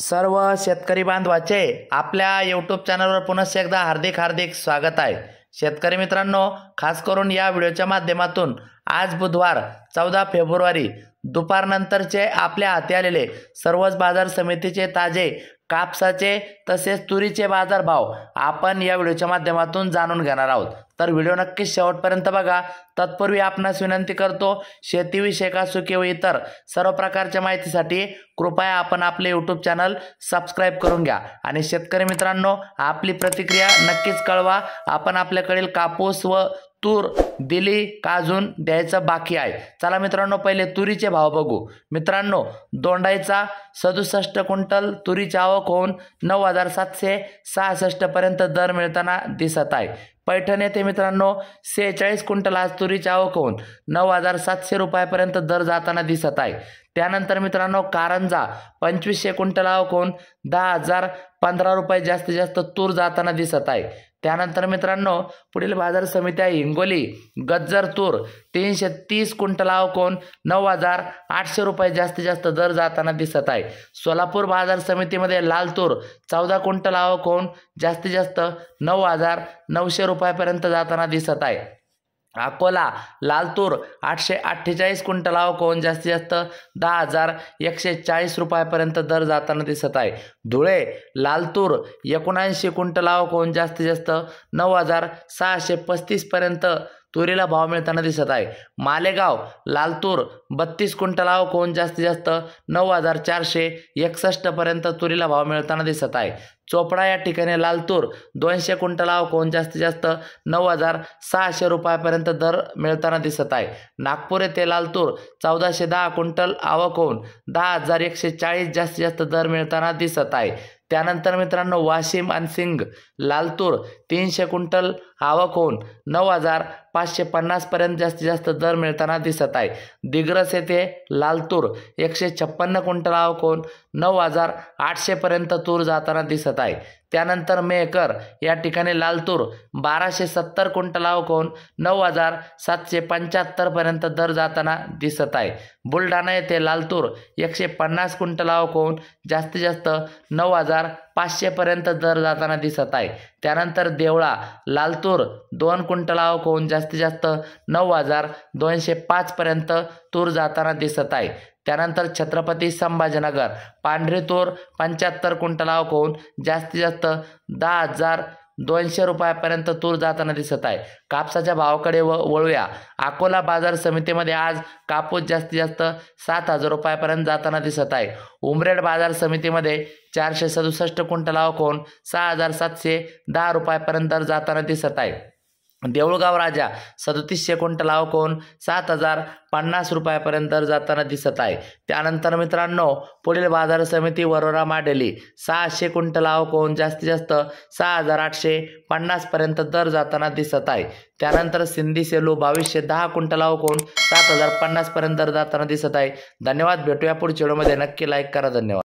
सर्व शेतकरी बांधवाचे आपल्या यूट्यूब चॅनलवर पुन्हा एकदा हार्दिक हार्दिक स्वागत आहे शेतकरी मित्रांनो खास करून या व्हिडिओच्या माध्यमातून आज बुधवार चौदा फेब्रुवारी दुपारनंतरचे आपल्या हाती आलेले सर्वच बाजार समितीचे ताजे कापसाचे तसेच तुरीचे बाजारभाव आपण या व्हिडिओच्या माध्यमातून जाणून घेणार आहोत तर व्हिडिओ नक्कीच शेवटपर्यंत बघा तत्पूर्वी आपणास विनंती करतो शेतीविषयक असो किंवा इतर सर्व प्रकारच्या माहितीसाठी कृपया आपण आपले यूट्यूब चॅनल सबस्क्राईब करून घ्या आणि शेतकरी मित्रांनो आपली प्रतिक्रिया नक्कीच कळवा आपण आपल्याकडील कापूस व तूर दिली का अजून द्यायचं बाकी आहे चला मित्रांनो पहिले तुरीचे भाव बघू मित्रांनो दोंडाईचा सदुसष्ट क्विंटल तुरीची आवक होऊन नऊ हजार सातशे सहासष्टपर्यंत दर मिळताना दिसत आहे पैठण येथे मित्रांनो सेहेचाळीस क्विंटल आज तुरीची आवक होऊन नऊ हजार सातशे रुपयापर्यंत दर जाताना दिसत आहे त्यानंतर मित्रांनो कारंजा पंचवीसशे क्विंटल आवक होऊन दहा हजार पंधरा रुपये जास्तीत जास्त तूर जाताना दिसत आहे त्यानंतर मित्रांनो पुढील बाजार समित्या हिंगोली गज्जर तूर तीनशे तीस कुंटल कोण नऊ हजार आठशे रुपये जास्तीत जास्त दर जाताना दिसत आहे सोलापूर बाजार समितीमध्ये लाल तूर चौदा क्विंटलाव कोण जास्तीत जास्त नऊ हजार नऊशे रुपयापर्यंत जाताना दिसत आहे अकोला लालतूर आठशे अठ्ठेचाळीस क्विंटलाव कोण जास्तीत जास्त दहा हजार एकशे चाळीस रुपयापर्यंत दर जाताना दिसत आहे धुळे लालतूर एकोणऐंशी क्विंटला कोण जास्तीत जास्त नऊ हजार सहाशे पस्तीसपर्यंत तुरीला भाव मिळताना दिसत आहे मालेगाव लालतूर बत्तीस क्विंटला कोण जास्तीत जास्त नऊ हजार चारशे एकसष्टपर्यंत तुरीला भाव मिळताना दिसत आहे चोपडा या ठिकाणी लालतूर दोनशे क्विंटलाव कोण जास्तीत जास्त नऊ हजार सहाशे रुपयापर्यंत दर मिळताना दिसत आहे नागपूर येथे लालतूर चौदाशे दहा क्विंटल आवक दहा हजार एकशे चाळीस जास्तीत जास्त दर मिळताना दिसत आहे त्यानंतर मित्रांनो वाशिम आणि सिंग लालतूर तीनशे क्विंटल आवक होऊन नऊ हजार पाचशे पन्नासपर्यंत जास्तीत जास्त दर मिळताना दिसत आहे दिग्रस येथे लालतूर एकशे छप्पन्न क्विंटल आवक होऊन नऊ हजार आठशेपर्यंत तूर जाताना दिसत आहे त्यानंतर मेहकर या ठिकाणी लालतूर बाराशे सत्तर क्विंटलाव नऊ हजार सातशे पंच्याहत्तरपर्यंत दर जाताना दिसत आहे बुलढाणा येथे लालतूर एकशे पन्नास क्विंटलाव कोण जास्तीत जास्त नऊ हजार पाचशेपर्यंत दर जाताना दिसत आहे त्यानंतर देवळा लालतूर दोन कुंटलाव कोण जास्तीत जास्त नऊ हजार दोनशे पाचपर्यंत तूर जाताना दिसत आहे त्यानंतर छत्रपती संभाजीनगर पांढरी तूर पंच्याहत्तर कुंटलाव कोण जास्तीत जास्त दहा हजार दोनशे रुपयापर्यंत तूर जाताना दिसत आहे कापसाच्या भावाकडे व वळूया अकोला बाजार समितीमध्ये आज कापूस जास्तीत जास्त सात हजार रुपयापर्यंत जाताना दिसत आहे उमरेड बाजार समितीमध्ये चारशे सदुसष्ट क्विंटल अवकून सहा हजार सातशे दहा रुपयापर्यंत जाताना दिसत आहे देऊळगाव राजा सदतीसशे क्विंटल हा सात हजार पन्नास रुपयापर्यंत जाताना दिसत आहे त्यानंतर मित्रांनो पुढील बाजार समिती वरोरा माडेली सहाशे क्विंटल हा जास्तीत जास्त सहा हजार आठशे पन्नासपर्यंत दर जाताना दिसत आहे त्यानंतर सिंधी सेलू बावीसशे दहा क्विंटल हा सात हजार पन्नासपर्यंत दर जाताना दिसत आहे धन्यवाद भेटूया पुढच्या व्हिडिओमध्ये नक्की लाईक करा धन्यवाद